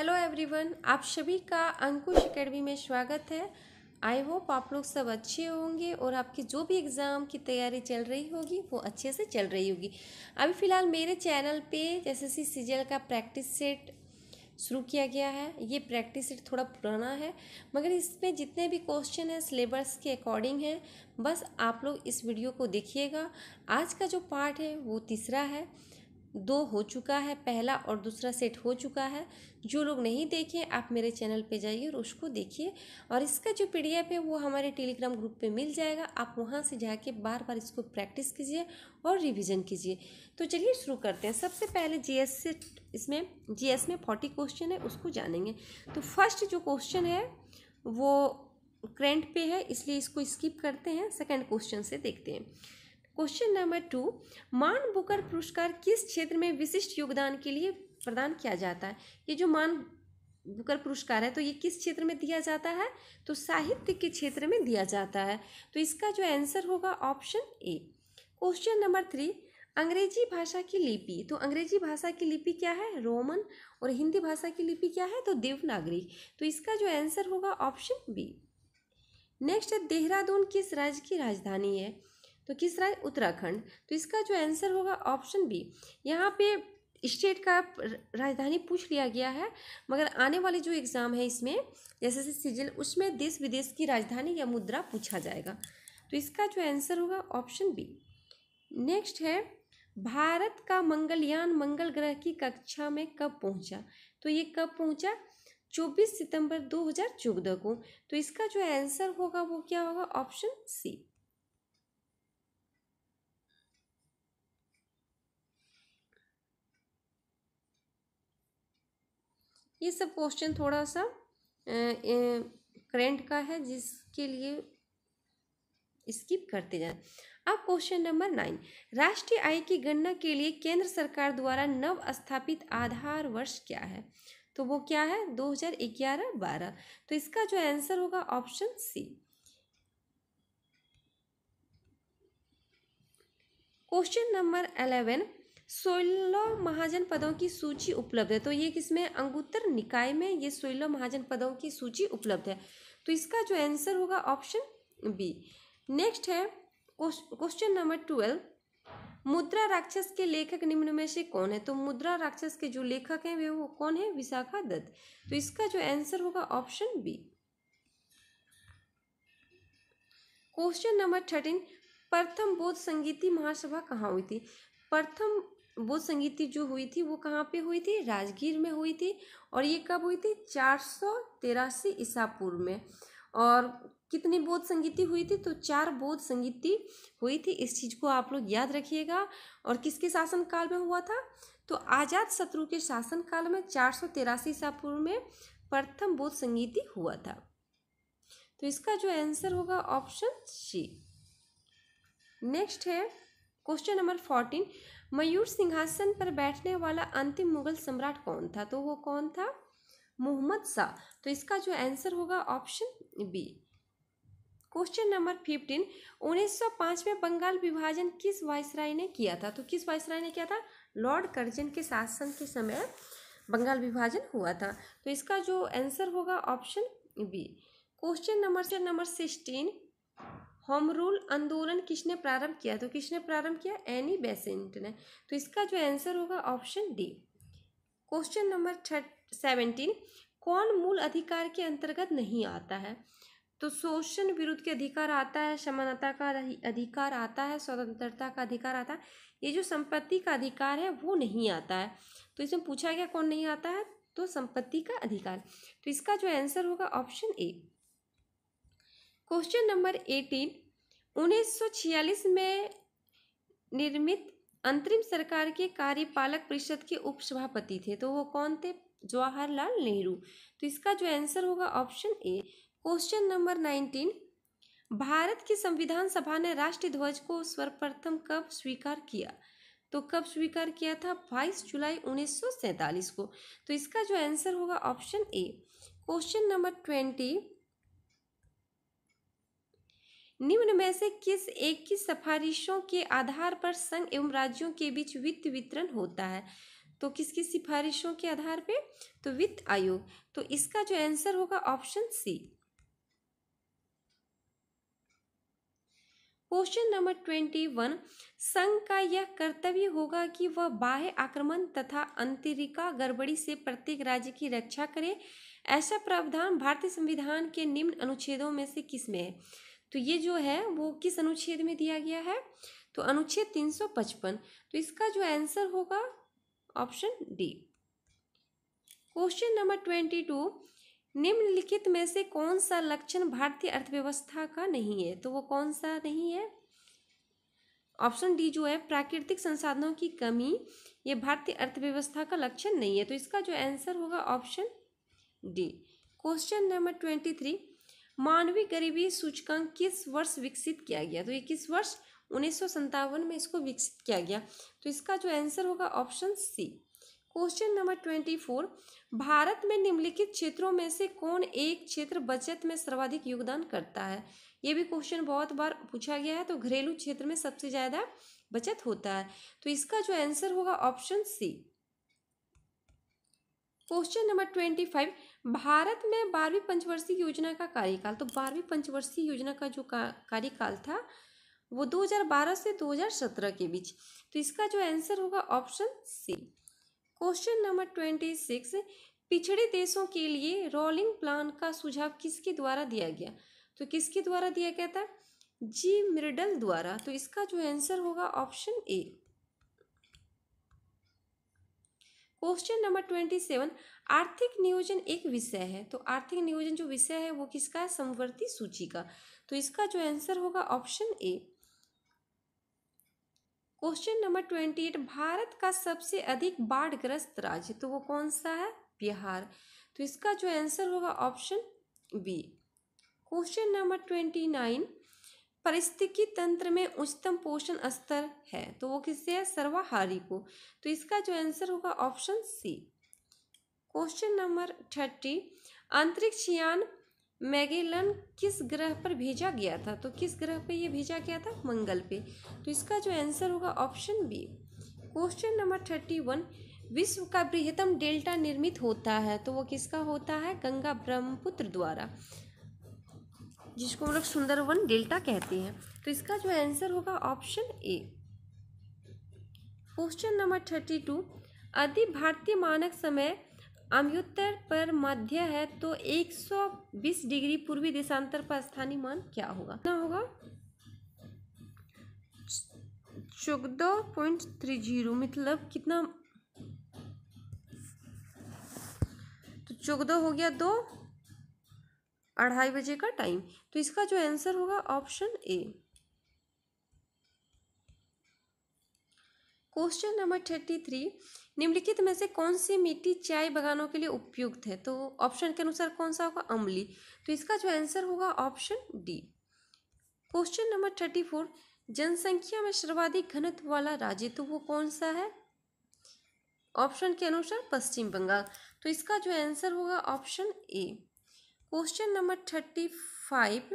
hello everyone आप सभी का अंकुश अकेडमी में स्वागत है आई होप आप लोग सब अच्छे होंगे और आपकी जो भी एग्ज़ाम की तैयारी चल रही होगी वो अच्छे से चल रही होगी अभी फ़िलहाल मेरे चैनल पे जैसे सी सीजल का प्रैक्टिस सेट शुरू किया गया है ये प्रैक्टिस सेट थोड़ा पुराना है मगर इसमें जितने भी क्वेश्चन हैं सिलेबस के अकॉर्डिंग हैं बस आप लोग इस वीडियो को देखिएगा आज का जो पार्ट है वो तीसरा है दो हो चुका है पहला और दूसरा सेट हो चुका है जो लोग नहीं देखे आप मेरे चैनल पे जाइए और उसको देखिए और इसका जो पीडीएफ है वो हमारे टेलीग्राम ग्रुप पे मिल जाएगा आप वहाँ से जाके बार बार इसको प्रैक्टिस कीजिए और रिवीजन कीजिए तो चलिए शुरू करते हैं सबसे पहले जीएस से इसमें जीएस में फोर्टी क्वेश्चन है उसको जानेंगे तो फर्स्ट जो क्वेश्चन है वो करेंट पे है इसलिए इसको स्किप करते हैं सेकेंड क्वेश्चन से देखते हैं question number two Man Booker पुरस्कार किस क्षेत्र में विशिष्ट योगदान के लिए प्रदान किया जाता है ये जो मान बुकर पुरस्कार है तो ये किस क्षेत्र में दिया जाता है तो साहित्य के क्षेत्र में दिया जाता है तो इसका जो आंसर होगा option A question number three अंग्रेजी भाषा की लिपि तो अंग्रेजी भाषा की लिपि क्या है रोमन और हिंदी भाषा की लिपि क्या है तो देवनागरी तो इसका जो आंसर होगा ऑप्शन बी नेक्स्ट है देहरादून किस राज्य की राजधानी है तो किस राज्य है उत्तराखंड तो इसका जो आंसर होगा ऑप्शन बी यहाँ पे स्टेट का राजधानी पूछ लिया गया है मगर आने वाले जो एग्ज़ाम है इसमें जैसे जैसे सिजिल उसमें देश विदेश की राजधानी या मुद्रा पूछा जाएगा तो इसका जो आंसर होगा ऑप्शन बी नेक्स्ट है भारत का मंगलयान मंगल ग्रह की कक्षा में कब पहुंचा तो ये कब पहुंचा 24 सितंबर 2014 को तो इसका जो आंसर होगा वो क्या होगा ऑप्शन सी ये सब क्वेश्चन थोड़ा सा करेंट का है जिसके लिए स्किप करते जाए अब क्वेश्चन नंबर नाइन राष्ट्रीय आय की गणना के लिए केंद्र सरकार द्वारा नव स्थापित आधार वर्ष क्या है तो वो क्या है 2011-12 तो इसका जो आंसर होगा option C question number eleven सोलह महाजन पदों की सूची उपलब्ध है तो ये किसमें अंगुत्तर निकाय में ये सोलह महाजन पदों की सूची उपलब्ध है तो इसका जो आंसर होगा ऑप्शन बी नेक्स्ट है क्वेश्चन नंबर ट्वेल्व मुद्रा राक्षस के लेखक निम्न में से कौन है तो मुद्रा राक्षस के जो लेखक हैं वे वो कौन है विशाखा दत्त तो इसका जो आंसर होगा option B question number thirteen प्रथम बोध संगीति महासभा कहाँ हुई थी प्रथम वो संगीति जो हुई थी वो कहाँ पे हुई थी राजगीर में हुई थी और ये कब हुई थी चार सौ तिरासी ईसा पूर्व में और कितनी बौद्ध संगीति हुई थी तो चार बौद्ध संगीति हुई थी इस चीज़ को आप लोग याद रखिएगा और किसके शासनकाल में हुआ था तो आज़ाद शत्रु के शासनकाल में चार सौ तिरासी ईसा पूर्व में प्रथम बौद्ध संगीति हुआ था तो इसका जो आंसर होगा ऑप्शन सी नेक्स्ट है क्वेश्चन नंबर फोर्टीन मयूर सिंहासन पर बैठने वाला अंतिम मुगल सम्राट कौन था तो वो कौन था मोहम्मद शाह तो इसका जो आंसर होगा option B question number fifteen 1905 में बंगाल विभाजन किस वायसराय ने किया था तो किस वायसराय ने किया था लॉर्ड कर्जन के शासन के समय बंगाल विभाजन हुआ था तो इसका जो आंसर होगा option B question number number sixteen home rule आंदोलन किसने प्रारंभ किया तो किसने प्रारंभ किया एनी बेसेंट ने तो इसका जो आंसर होगा option D question number thirt seventeen कौन मूल अधिकार के अंतर्गत नहीं आता है तो शोषण विरुद्ध के अधिकार आता है समानता का अधिकार आता है स्वतंत्रता का अधिकार आता है ये जो संपत्ति का अधिकार है वो नहीं आता है तो इसमें पूछा गया कौन नहीं आता है तो संपत्ति का अधिकार तो इसका जो आंसर होगा option A question number eighteen उन्नीस में निर्मित अंतरिम सरकार के कार्यपालक परिषद के उपसभापति थे तो वो कौन थे जवाहरलाल नेहरू तो इसका जो आंसर होगा option A question number nineteen Bharat की संविधान सभा ने राष्ट्रीय ध्वज को सर्वप्रथम कब स्वीकार किया तो कब स्वीकार किया था बाईस जुलाई उन्नीस को तो इसका जो आंसर होगा option A question number twenty निम्न में से किस एक की सिफारिशों के आधार पर संघ एवं राज्यों के बीच वित्त वितरण होता है तो किसकी सिफारिशों के आधार पे तो वित्त आयोग तो इसका जो आंसर होगा option C question number twenty one संघ का यह कर्तव्य होगा कि वह बाह्य आक्रमण तथा अंतरिका गड़बड़ी से प्रत्येक राज्य की रक्षा करे ऐसा प्रावधान भारतीय संविधान के निम्न अनुच्छेदों में से किसमें है तो ये जो है वो किस अनुच्छेद में दिया गया है तो अनुच्छेद तीन सौ पचपन तो इसका जो आंसर होगा option D question number twenty two निम्नलिखित में से कौन सा लक्षण भारतीय अर्थव्यवस्था का नहीं है तो वो कौन सा नहीं है ऑप्शन डी जो है प्राकृतिक संसाधनों की कमी ये भारतीय अर्थव्यवस्था का लक्षण नहीं है तो इसका जो आंसर होगा option D question number twenty three मानवीय गरीबी सूचकांक किस वर्ष विकसित किया गया तो ये किस वर्ष उन्नीस में इसको विकसित किया गया तो इसका जो आंसर होगा option C question number twenty four Bharat में निम्नलिखित क्षेत्रों में से कौन एक क्षेत्र बचत में सर्वाधिक योगदान करता है ये भी क्वेश्चन बहुत बार पूछा गया है तो घरेलू क्षेत्र में सबसे ज़्यादा बचत होता है तो इसका जो आंसर होगा option C question number twenty five Bharat में बारहवीं पंचवर्षीय योजना का कार्यकाल तो बारहवीं पंचवर्षीय योजना का जो का, कार्यकाल था वो 2012 से 2017 के बीच तो इसका जो आंसर होगा option C question number twenty six पिछड़े देशों के लिए रोलिंग प्लान का सुझाव किसके द्वारा दिया गया तो किसके द्वारा दिया गया था जी मिर्डल द्वारा तो इसका जो आंसर होगा option A question number twenty seven आर्थिक नियोजन एक विषय है तो आर्थिक नियोजन जो विषय है वो किसका है समवर्ती सूची का तो इसका जो आंसर होगा option A question number twenty eight Bharat का सबसे अधिक बाढ़ग्रस्त राज्य तो वो कौन सा है बिहार तो इसका जो आंसर होगा option B question number twenty nine परिस्थिति तंत्र में उच्चतम पोषण स्तर है तो वो किससे है सर्वाहारी को तो इसका जो आंसर होगा option C question number thirty अंतरिक्ष यान मैगेलन किस ग्रह पर भेजा गया था तो किस ग्रह पे ये भेजा गया था मंगल पे तो इसका जो आंसर होगा option B question number thirty one विश्व का बृहत्तम डेल्टा निर्मित होता है तो वो किसका होता है गंगा ब्रह्मपुत्र द्वारा जिसको हम लोग सुंदरवन डेल्टा कहते हैं तो इसका जो आंसर होगा option A question number thirty two यदि भारतीय मानक समय अम्योत्तर पर मध्य है तो 120 डिग्री पूर्वी देशांतर पर स्थानीय मान क्या होगा कितना होगा चौदह पॉइंट थ्री जीरो मतलब कितना तो चौदह हो गया दो अढ़ाई बजे का टाइम तो इसका जो आंसर होगा option A question number thirty three निम्नलिखित में से कौन सी मिट्टी चाय बगानों के लिए उपयुक्त है तो ऑप्शन के अनुसार कौन सा होगा अम्ली तो इसका जो आंसर होगा option D question number thirty four जनसंख्या में सर्वाधिक घनत्व वाला राज्य तो वो कौन सा है ऑप्शन के अनुसार पश्चिम बंगाल तो इसका जो आंसर होगा option A question number thirty five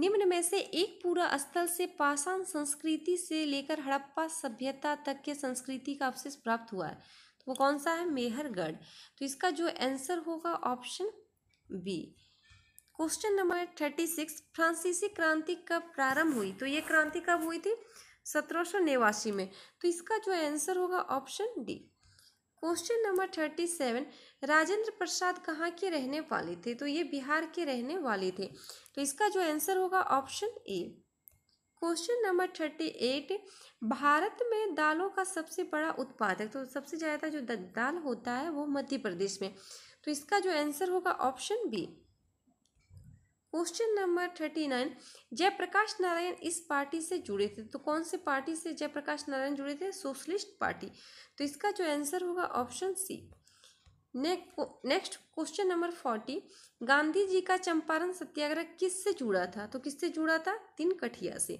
निम्न में से एक पूरा स्थल से पाषाण संस्कृति से लेकर हड़प्पा सभ्यता तक के संस्कृति का अवशेष प्राप्त हुआ है तो वो कौन सा है मेहरगढ़ तो इसका जो आंसर होगा option B question number thirty six फ्रांसीसी क्रांति कब प्रारंभ हुई तो ये क्रांति कब हुई थी सत्रह सौ में तो इसका जो आंसर होगा option D question number thirty seven Rajendra Prasad कहाँ के रहने वाले थे तो ये बिहार के रहने वाले थे तो इसका जो आंसर होगा option A question number thirty eight Bharat में दालों का सबसे बड़ा उत्पादक तो सबसे ज़्यादा जो दाल होता है वो मध्य प्रदेश में तो इसका जो आंसर होगा option B question number thirty nine Jayaprakash Narayan इस पार्टी से जुड़े थे तो कौन से पार्टी से जयप्रकाश नारायण जुड़े थे सोशलिस्ट पार्टी तो इसका जो आंसर होगा option C next question number forty Gandhi ji का चंपारण सत्याग्रह किससे जुड़ा था तो किससे जुड़ा था तीन कठिया से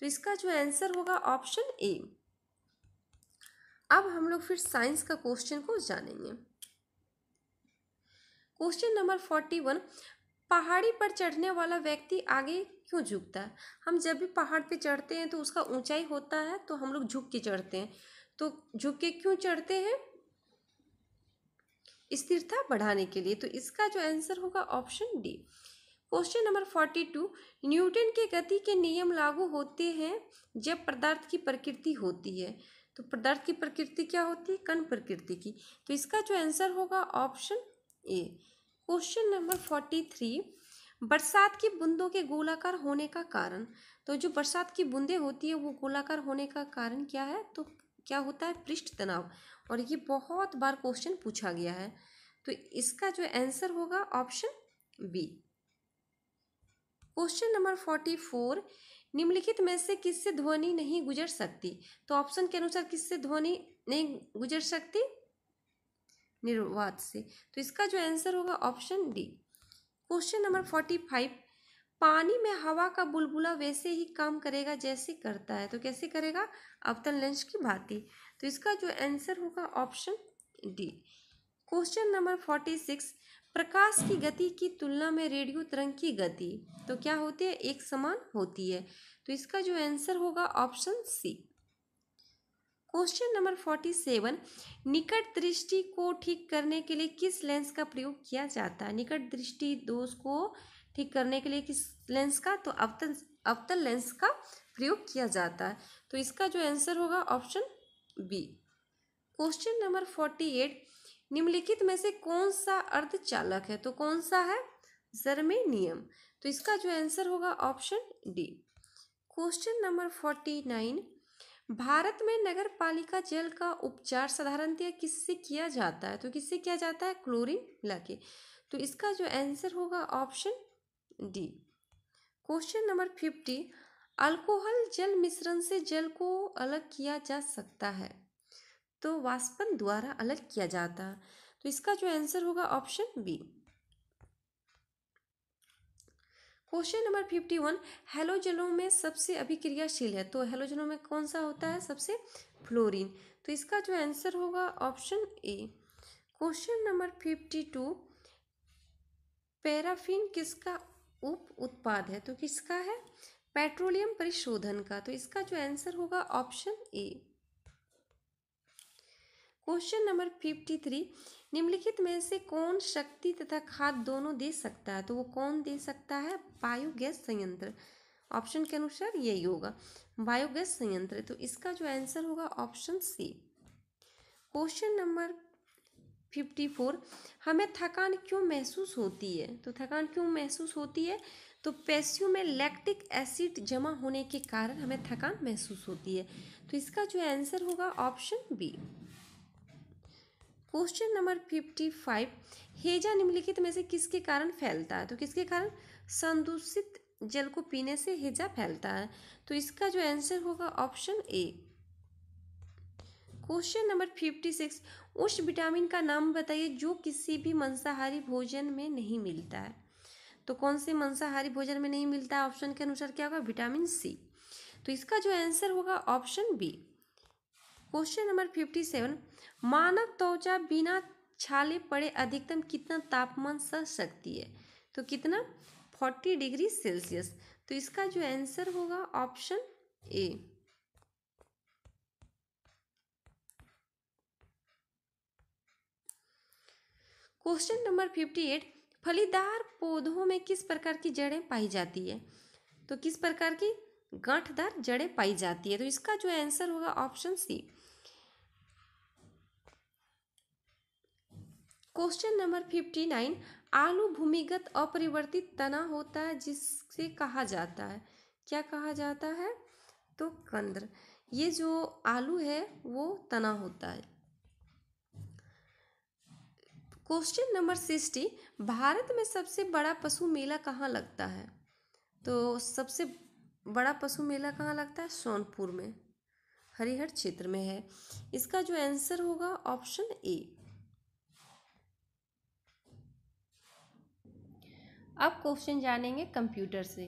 तो इसका जो आंसर होगा ऑप्शन ए अब हम लोग फिर साइंस का क्वेश्चन को जानेंगे क्वेश्चन नंबर फोर्टी वन पहाड़ी पर चढ़ने वाला व्यक्ति आगे क्यों झुकता है हम जब भी पहाड़ पे चढ़ते हैं तो उसका ऊंचाई होता है तो हम लोग झुक के चढ़ते हैं तो झुक के क्यों चढ़ते हैं स्थिरता बढ़ाने के लिए तो इसका जो आंसर होगा option D question number forty two Newton के गति के नियम लागू होते हैं जब पदार्थ की प्रकृति होती है तो पदार्थ की प्रकृति क्या होती है कण प्रकृति की तो इसका जो आंसर होगा option A question number forty three बरसात की बूंदों के गोलाकार होने का कारण तो जो बरसात की बूंदें होती है वो गोलाकार होने का कारण क्या है तो क्या होता है पृष्ठ तनाव और ये बहुत बार क्वेश्चन पूछा गया है तो इसका जो आंसर होगा option B question number forty four निम्नलिखित में से किससे ध्वनि नहीं गुजर सकती तो ऑप्शन के अनुसार किससे ध्वनि नहीं गुजर सकती निर्वात से तो इसका जो आंसर होगा option D question number forty five पानी में हवा का बुलबुला वैसे ही काम करेगा जैसे करता है तो कैसे करेगा अवतल लंच की भांति तो इसका जो आंसर होगा option D question number forty six प्रकाश की गति की तुलना में रेडियो तरंग की गति तो क्या होती है एक समान होती है तो इसका जो आंसर होगा option C question number forty seven निकट दृष्टि को ठीक करने के लिए किस लेंस का प्रयोग किया जाता है निकट दृष्टि दोष को ठीक करने के लिए किस लेंस का तो अवतल अवतल लेंस का प्रयोग किया जाता है तो इसका जो आंसर होगा option B question number forty eight निम्नलिखित में से कौन सा अर्धचालक है तो कौन सा है जर्मेनियम तो इसका जो आंसर होगा option D question number forty nine Bharat में नगर पालिका जल का उपचार साधारणतया किससे किया जाता है तो किससे किया जाता है क्लोरीन मिला के तो इसका जो आंसर होगा option D question number fifty alcohol जल मिश्रण से जल को अलग किया जा सकता है तो वाष्पन द्वारा अलग किया जाता है तो इसका जो आंसर होगा option B question number fifty one हेलोजनों में सबसे अभिक्रियाशील है तो हेलोजनों में कौन सा होता है सबसे फ्लोरीन तो इसका जो आंसर होगा option A question number fifty two paraffin किसका उप उत्पाद है तो किसका है पेट्रोलियम परिशोधन का तो इसका जो आंसर होगा option A question number fifty three निम्नलिखित में से कौन शक्ति तथा खाद दोनों दे सकता है तो वो कौन दे सकता है बायोगैस संयंत्र ऑप्शन के अनुसार यही होगा बायोगैस संयंत्र तो इसका जो आंसर होगा option C question number fifty four हमें थकान क्यों महसूस होती है तो थकान क्यों महसूस होती है तो पेशियों में लैक्टिक एसिड जमा होने के कारण हमें थकान महसूस होती है तो इसका जो आंसर होगा option B question number fifty five हेजा निम्नलिखित में से किसके कारण फैलता है तो किसके कारण संदूषित जल को पीने से हेजा फैलता है तो इसका जो आंसर होगा option A question number fifty six उस विटामिन का नाम बताइए जो किसी भी मांसाहारी भोजन में नहीं मिलता है तो कौन से मांसाहारी भोजन में नहीं मिलता है ऑप्शन के अनुसार क्या होगा विटामिन सी तो इसका जो आंसर होगा option B question number fifty seven मानव त्वचा बिना छाले पड़े अधिकतम कितना तापमान सह सकती है तो कितना फोर्टी डिग्री सेल्सियस तो इसका जो आंसर होगा option A question number fifty eight फलीदार पौधों में किस प्रकार की जड़ें पाई जाती है तो किस प्रकार की गांठदार जड़ें पाई जाती है तो इसका जो आंसर होगा option C question number fifty nine आलू भूमिगत अपरिवर्तित तना होता है जिससे कहा जाता है क्या कहा जाता है तो कंद्र ये जो आलू है वो तना होता है क्वेश्चन नंबर सिक्सटी भारत में सबसे बड़ा पशु मेला कहाँ लगता है तो सबसे बड़ा पशु मेला कहाँ लगता है सोनपुर में हरिहर क्षेत्र में है इसका जो आंसर होगा ऑप्शन ए अब क्वेश्चन जानेंगे कंप्यूटर से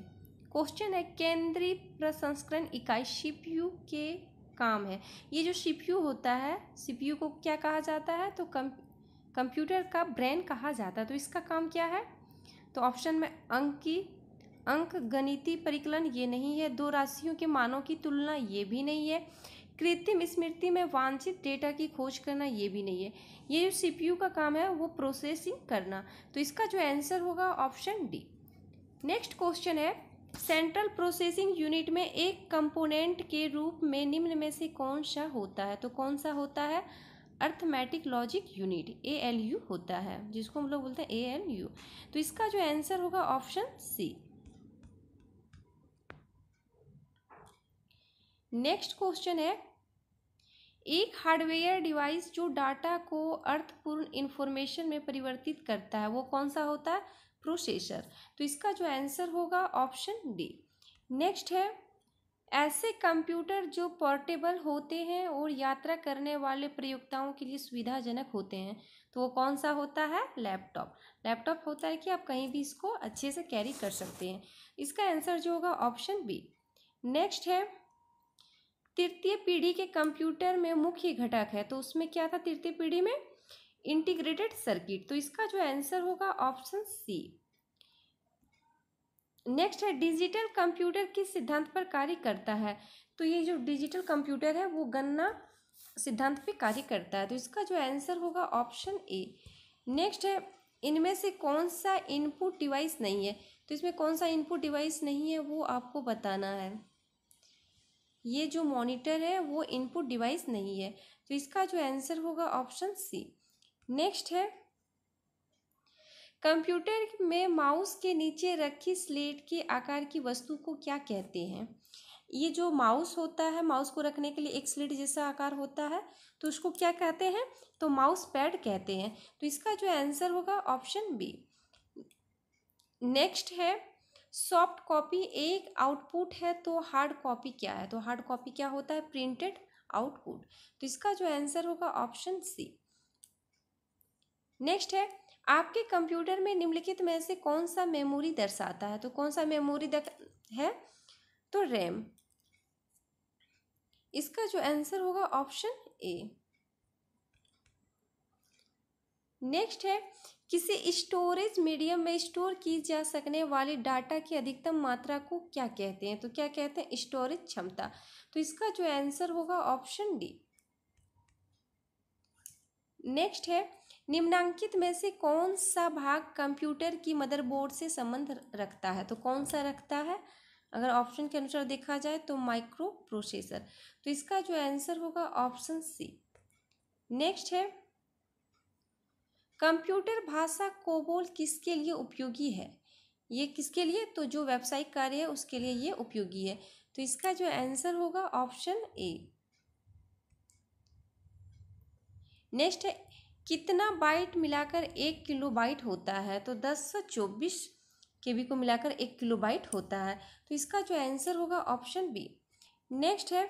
क्वेश्चन है केंद्रीय प्रसंस्करण इकाई सीपीयू के काम है ये जो सीपीयू होता है सीपीयू को क्या कहा जाता है तो कम कंप्यूटर का ब्रेन कहा जाता है तो इसका काम क्या है तो ऑप्शन में अंक की अंक गणितीय परिकलन ये नहीं है दो राशियों के मानों की तुलना ये भी नहीं है कृत्रिम स्मृति में वांछित डेटा की खोज करना ये भी नहीं है ये जो सीपीयू का काम है वो प्रोसेसिंग करना तो इसका जो आंसर होगा ऑप्शन डी नेक्स्ट क्वेश्चन है सेंट्रल प्रोसेसिंग यूनिट में एक कंपोनेंट के रूप में निम्न में से कौन सा होता है तो कौन सा होता है arithmetic logic unit A L U होता है जिसको हम लोग बोलते हैं ए एल यू तो इसका जो आंसर होगा ऑप्शन सी नेक्स्ट क्वेश्चन है एक हार्डवेयर डिवाइस जो डाटा को अर्थपूर्ण इन्फॉर्मेशन में परिवर्तित करता है वो कौन सा होता है प्रोसेसर तो इसका जो आंसर होगा ऑप्शन डी नेक्स्ट है ऐसे कंप्यूटर जो पोर्टेबल होते हैं और यात्रा करने वाले प्रयोक्ताओं के लिए सुविधाजनक होते हैं तो वो कौन सा होता है लैपटॉप लैपटॉप होता है कि आप कहीं भी इसको अच्छे से कैरी कर सकते हैं इसका आंसर जो होगा ऑप्शन बी नेक्स्ट है तृतीय पीढ़ी के कंप्यूटर में मुख्य घटक है तो उसमें क्या था तृतीय पीढ़ी में इंटीग्रेटेड सर्किट तो इसका जो आंसर होगा ऑप्शन सी नेक्स्ट है डिजिटल कंप्यूटर किस सिद्धांत पर कार्य करता है तो ये जो डिजिटल कंप्यूटर है वो गन्ना सिद्धांत पे कार्य करता है तो इसका जो आंसर होगा ऑप्शन ए नेक्स्ट है इनमें से कौन सा इनपुट डिवाइस नहीं है तो इसमें कौन सा इनपुट डिवाइस नहीं है वो आपको बताना है ये जो मॉनिटर है वो इनपुट डिवाइस नहीं है तो इसका जो आंसर होगा ऑप्शन सी नेक्स्ट है कंप्यूटर में माउस के नीचे रखी स्लेट के आकार की वस्तु को क्या कहते हैं ये जो माउस होता है माउस को रखने के लिए एक स्लेट जैसा आकार होता है तो उसको क्या कहते हैं तो माउस पैड कहते हैं तो इसका जो आंसर होगा ऑप्शन बी नेक्स्ट है सॉफ्ट कॉपी एक आउटपुट है तो हार्ड कॉपी क्या है तो हार्ड कॉपी क्या होता है प्रिंटेड आउटपुट तो इसका जो आंसर होगा ऑप्शन सी नेक्स्ट है आपके कंप्यूटर में निम्नलिखित में से कौन सा मेमोरी दर्शाता है तो कौन सा मेमोरी है तो रैम इसका जो आंसर होगा ऑप्शन ए नेक्स्ट है किसी स्टोरेज मीडियम में स्टोर की जा सकने वाली डाटा की अधिकतम मात्रा को क्या कहते हैं तो क्या कहते हैं स्टोरेज क्षमता तो इसका जो आंसर होगा ऑप्शन डी नेक्स्ट है निम्नांकित में से कौन सा भाग कंप्यूटर की मदरबोर्ड से संबंध रखता है तो कौन सा रखता है अगर ऑप्शन के अनुसार देखा जाए तो माइक्रो प्रोसेसर तो इसका जो आंसर होगा ऑप्शन सी नेक्स्ट है कंप्यूटर भाषा कोबोल किसके लिए उपयोगी है ये किसके लिए तो जो व्यावसायिक कार्य है उसके लिए ये उपयोगी है तो इसका जो आंसर होगा ऑप्शन ए नेक्स्ट है कितना बाइट मिलाकर एक किलो बाइट होता है तो दस सौ चौबीस के बी को मिलाकर एक किलो बाइट होता है तो इसका जो आंसर होगा ऑप्शन बी नेक्स्ट है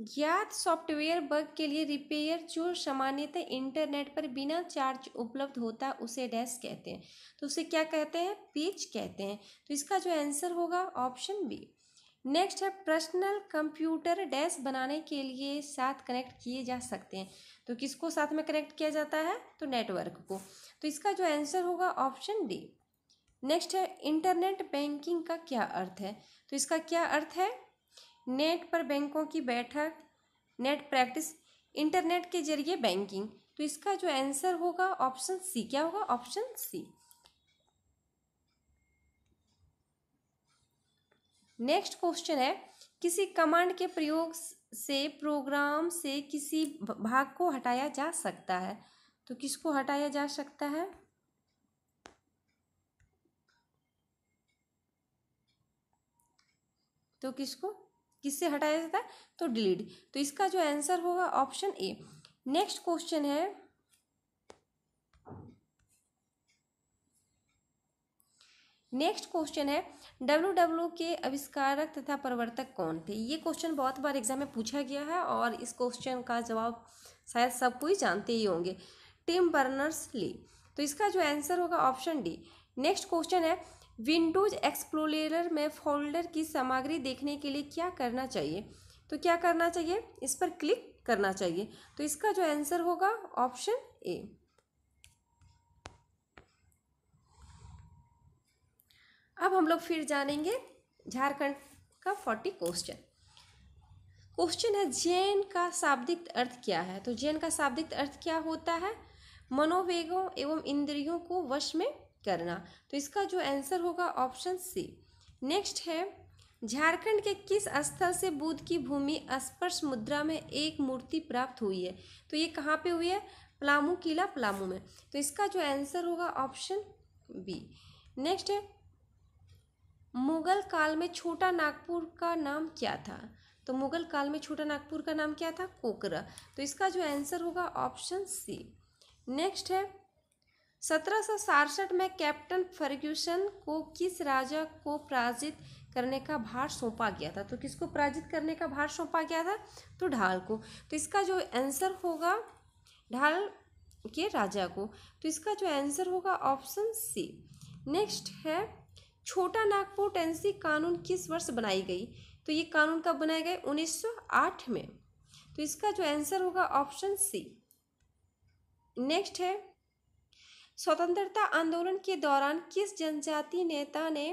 ज्ञात सॉफ्टवेयर बग के लिए रिपेयर जो सामान्यतः इंटरनेट पर बिना चार्ज उपलब्ध होता उसे डैस कहते हैं तो उसे क्या कहते हैं पीच कहते हैं तो इसका जो आंसर होगा ऑप्शन बी नेक्स्ट है पर्सनल कंप्यूटर डैस बनाने के लिए साथ कनेक्ट किए जा सकते हैं तो किसको साथ में कनेक्ट किया जाता है तो नेटवर्क को तो इसका जो आंसर होगा ऑप्शन डी नेक्स्ट है इंटरनेट बैंकिंग का क्या अर्थ है तो इसका क्या अर्थ है नेट पर बैंकों की बैठक नेट प्रैक्टिस इंटरनेट के जरिए बैंकिंग तो इसका जो आंसर होगा ऑप्शन सी क्या होगा ऑप्शन सी नेक्स्ट क्वेश्चन है किसी कमांड के प्रयोग से प्रोग्राम से किसी भाग को हटाया जा सकता है तो किसको हटाया जा सकता है तो किसको किससे हटाया जाता है तो डिलीट तो इसका जो आंसर होगा ऑप्शन ए नेक्स्ट क्वेश्चन है नेक्स्ट क्वेश्चन है डब्ल्यू डब्ल्यू के अविष्कारक तथा प्रवर्तक कौन थे ये क्वेश्चन बहुत बार एग्जाम में पूछा गया है और इस क्वेश्चन का जवाब शायद सब कोई जानते ही होंगे टिम बर्नर्स ली तो इसका जो आंसर होगा ऑप्शन डी नेक्स्ट क्वेश्चन है विंडोज एक्सप्लोरर में फोल्डर की सामग्री देखने के लिए क्या करना चाहिए तो क्या करना चाहिए इस पर क्लिक करना चाहिए तो इसका जो आंसर होगा ऑप्शन ए अब हम लोग फिर जानेंगे झारखंड का फोर्टी क्वेश्चन क्वेश्चन है जैन का शाब्दिक अर्थ क्या है तो जैन का शाब्दिक अर्थ क्या होता है मनोवेगों एवं इंद्रियों को वश में करना तो इसका जो आंसर होगा ऑप्शन सी नेक्स्ट है झारखंड के किस स्थल से बुद्ध की भूमि स्पर्श मुद्रा में एक मूर्ति प्राप्त हुई है तो ये कहाँ पे हुई है पलामू किला पलामू में तो इसका जो आंसर होगा ऑप्शन बी नेक्स्ट है मुगल काल में छोटा नागपुर का नाम क्या था तो मुगल काल में छोटा नागपुर का नाम क्या था कोकरा तो इसका जो आंसर होगा ऑप्शन सी नेक्स्ट है सत्रह में कैप्टन फर्ग्यूसन को किस राजा को पराजित करने का भार सौंपा गया था तो किसको पराजित करने का भार सौंपा गया था तो ढाल को तो इसका जो आंसर होगा ढाल के राजा को तो इसका जो आंसर होगा ऑप्शन सी नेक्स्ट है छोटा नागपुर टेंसी कानून किस वर्ष बनाई गई तो ये कानून कब बनाए गए 1908 में तो इसका जो आंसर होगा ऑप्शन सी नेक्स्ट है स्वतंत्रता आंदोलन के दौरान किस जनजाति नेता ने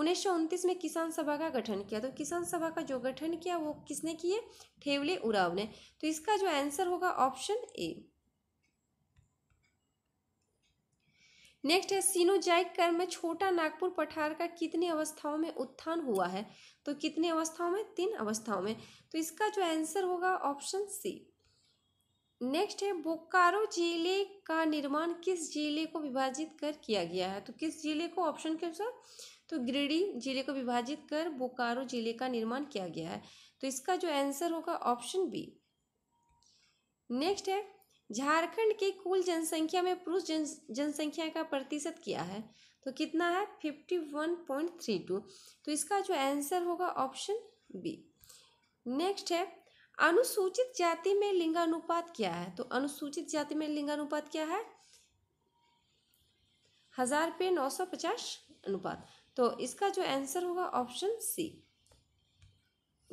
उन्नीस में किसान सभा का गठन किया तो किसान सभा का जो गठन किया वो किसने किए ठेवले उराव ने तो इसका जो आंसर होगा ऑप्शन ए नेक्स्ट है सीनोजाइक कर में छोटा नागपुर पठार का कितनी अवस्थाओं में उत्थान हुआ है तो कितनी अवस्थाओं में तीन अवस्थाओं में तो इसका जो आंसर होगा ऑप्शन सी नेक्स्ट है बोकारो जिले का निर्माण किस जिले को विभाजित कर किया गया है तो किस जिले को ऑप्शन के अनुसार तो गिरिडीह जिले को विभाजित कर बोकारो जिले का निर्माण किया गया है तो इसका जो आंसर होगा ऑप्शन बी नेक्स्ट है झारखंड के कुल जनसंख्या में पुरुष जन जनसंख्या का प्रतिशत क्या है तो कितना है fifty one point three two तो इसका जो आंसर होगा ऑप्शन बी नेक्स्ट है अनुसूचित जाति में लिंगानुपात क्या है तो अनुसूचित जाति में लिंगानुपात क्या है हजार पे नौ सौ पचास अनुपात तो इसका जो आंसर होगा ऑप्शन सी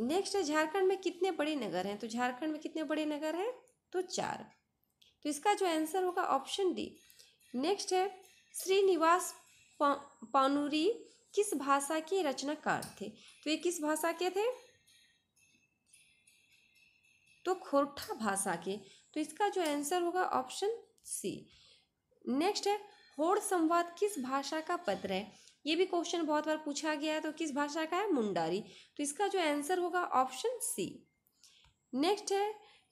नेक्स्ट है झारखंड में कितने बड़े नगर हैं तो झारखंड में कितने बड़े नगर हैं तो चार तो इसका जो आंसर होगा ऑप्शन डी नेक्स्ट है श्रीनिवास पा, पानूरी किस भाषा के रचनाकार थे तो ये किस भाषा के थे तो खोरठा भाषा के तो इसका जो आंसर होगा ऑप्शन सी नेक्स्ट है होड़ संवाद किस भाषा का पत्र है ये भी क्वेश्चन बहुत बार पूछा गया है तो किस भाषा का है मुंडारी तो इसका जो आंसर होगा ऑप्शन सी नेक्स्ट है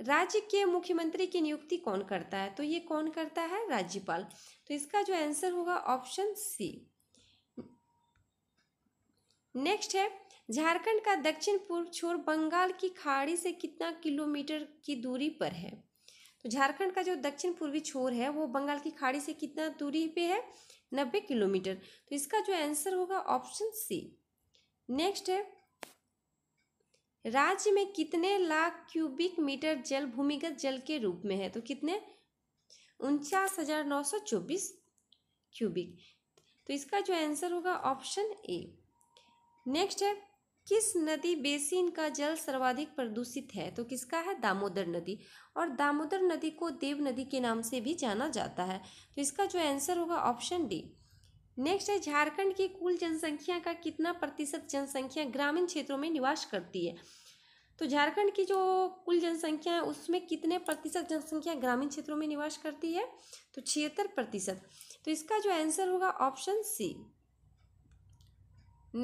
राज्य के मुख्यमंत्री की नियुक्ति कौन करता है तो ये कौन करता है राज्यपाल तो इसका जो आंसर होगा ऑप्शन सी नेक्स्ट है झारखंड का दक्षिण पूर्व छोर बंगाल की खाड़ी से कितना किलोमीटर की दूरी पर है तो झारखंड का जो दक्षिण पूर्वी छोर है वो बंगाल की खाड़ी से कितना दूरी पे है नब्बे किलोमीटर तो इसका जो आंसर होगा ऑप्शन सी नेक्स्ट है राज्य में कितने लाख क्यूबिक मीटर जल भूमिगत जल के रूप में है तो कितने उनचास हजार नौ सौ चौबीस क्यूबिक तो इसका जो आंसर होगा ऑप्शन ए नेक्स्ट है किस नदी बेसिन का जल सर्वाधिक प्रदूषित है तो किसका है दामोदर नदी और दामोदर नदी को देव नदी के नाम से भी जाना जाता है तो इसका जो आंसर होगा ऑप्शन डी नेक्स्ट है झारखंड की कुल जनसंख्या का कितना प्रतिशत जनसंख्या ग्रामीण क्षेत्रों में निवास करती है तो झारखंड की जो कुल जनसंख्या है उसमें कितने प्रतिशत जनसंख्या ग्रामीण क्षेत्रों में निवास करती है तो छिहत्तर प्रतिशत तो इसका जो आंसर होगा ऑप्शन सी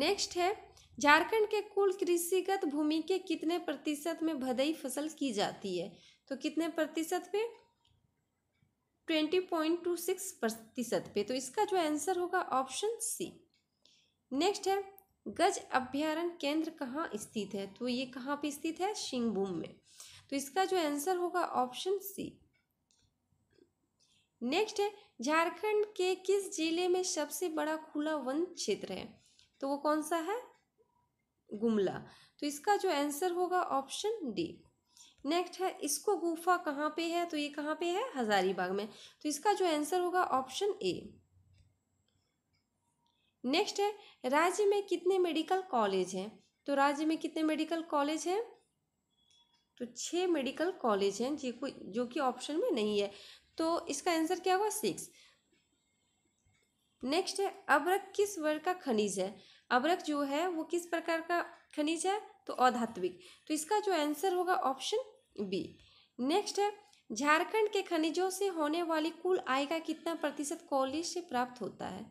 नेक्स्ट है झारखंड के कुल कृषिगत भूमि के कितने प्रतिशत में भदई फसल की जाती है तो कितने प्रतिशत पे ट्वेंटी पॉइंट टू सिक्स प्रतिशत पे तो इसका जो आंसर होगा ऑप्शन सी नेक्स्ट है गज अभ्यारण केंद्र कहाँ स्थित है तो ये कहाँ पे स्थित है सिंहभूम में तो इसका जो आंसर होगा ऑप्शन सी नेक्स्ट है झारखंड के किस जिले में सबसे बड़ा खुला वन क्षेत्र है तो वो कौन सा है गुमला तो इसका जो आंसर होगा ऑप्शन डी नेक्स्ट है इसको गुफा कहाँ पे है तो ये कहाँ पे है हजारीबाग में तो इसका जो आंसर होगा ऑप्शन ए नेक्स्ट है राज्य में कितने मेडिकल कॉलेज हैं तो राज्य में कितने मेडिकल कॉलेज हैं तो छः मेडिकल कॉलेज हैं जी को जो कि ऑप्शन में नहीं है तो इसका आंसर क्या होगा सिक्स नेक्स्ट है अब्रक किस वर्ग का खनिज है अवरक जो है वो किस प्रकार का खनिज है तो अधात्विक तो इसका जो आंसर होगा ऑप्शन बी नेक्स्ट है झारखंड के खनिजों से होने वाली कुल आय का कितना प्रतिशत कॉलेज से प्राप्त होता है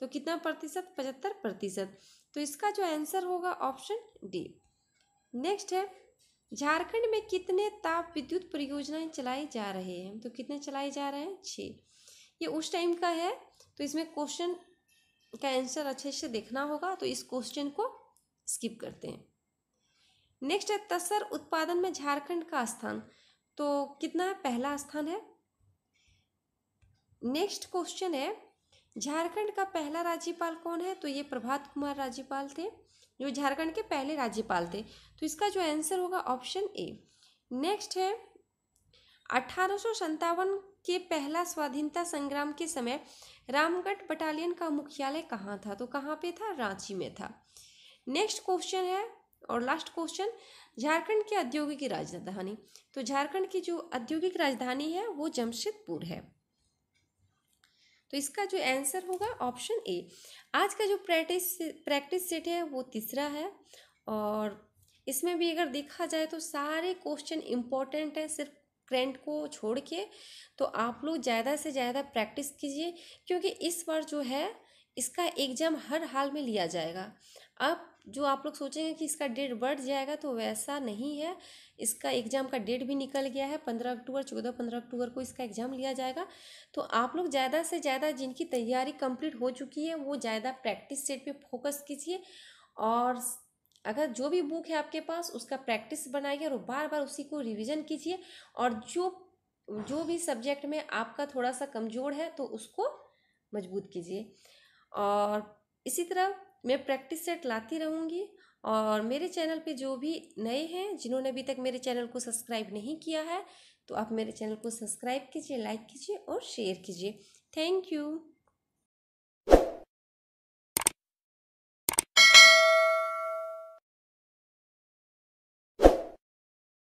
तो कितना प्रतिशत पचहत्तर प्रतिशत तो इसका जो आंसर होगा ऑप्शन डी नेक्स्ट है झारखंड में कितने ताप विद्युत परियोजनाएं चलाई जा रहे हैं तो कितने चलाए जा रहे हैं छः ये उस टाइम का है तो इसमें क्वेश्चन का आंसर अच्छे से देखना होगा तो इस क्वेश्चन को स्किप करते हैं नेक्स्ट है तसर उत्पादन में झारखंड का स्थान तो कितना है पहला स्थान है नेक्स्ट क्वेश्चन है झारखंड का पहला राज्यपाल कौन है तो ये प्रभात कुमार राज्यपाल थे जो झारखंड के पहले राज्यपाल थे तो इसका जो आंसर होगा ऑप्शन ए नेक्स्ट है अठारह के पहला स्वाधीनता संग्राम के समय रामगढ़ बटालियन का मुख्यालय कहाँ था तो कहाँ पे था रांची में था नेक्स्ट क्वेश्चन है और लास्ट क्वेश्चन झारखंड की औद्योगिक राजधानी तो झारखंड की जो औद्योगिक राजधानी है वो जमशेदपुर है तो इसका जो आंसर होगा ऑप्शन ए आज का जो प्रैक्टिस प्रैक्टिस सेट है वो तीसरा है और इसमें भी अगर देखा जाए तो सारे क्वेश्चन इम्पोर्टेंट हैं सिर्फ करंट को छोड़ के तो आप लोग ज़्यादा से ज़्यादा प्रैक्टिस कीजिए क्योंकि इस बार जो है इसका एग्ज़ाम हर हाल में लिया जाएगा अब जो आप लोग सोचेंगे कि इसका डेट बढ़ जाएगा तो वैसा नहीं है इसका एग्ज़ाम का डेट भी निकल गया है पंद्रह अक्टूबर चौदह पंद्रह अक्टूबर को इसका एग्ज़ाम लिया जाएगा तो आप लोग ज़्यादा से ज़्यादा जिनकी तैयारी कंप्लीट हो चुकी है वो ज़्यादा प्रैक्टिस सेट पे फोकस कीजिए और अगर जो भी बुक है आपके पास उसका प्रैक्टिस बनाइए और बार बार उसी को रिवीजन कीजिए और जो जो भी सब्जेक्ट में आपका थोड़ा सा कमज़ोर है तो उसको मजबूत कीजिए और इसी तरह मैं प्रैक्टिस सेट लाती रहूँगी और मेरे चैनल पे जो भी नए हैं जिन्होंने अभी तक मेरे चैनल को सब्सक्राइब नहीं किया है तो आप मेरे चैनल को सब्सक्राइब कीजिए लाइक कीजिए और शेयर कीजिए थैंक यू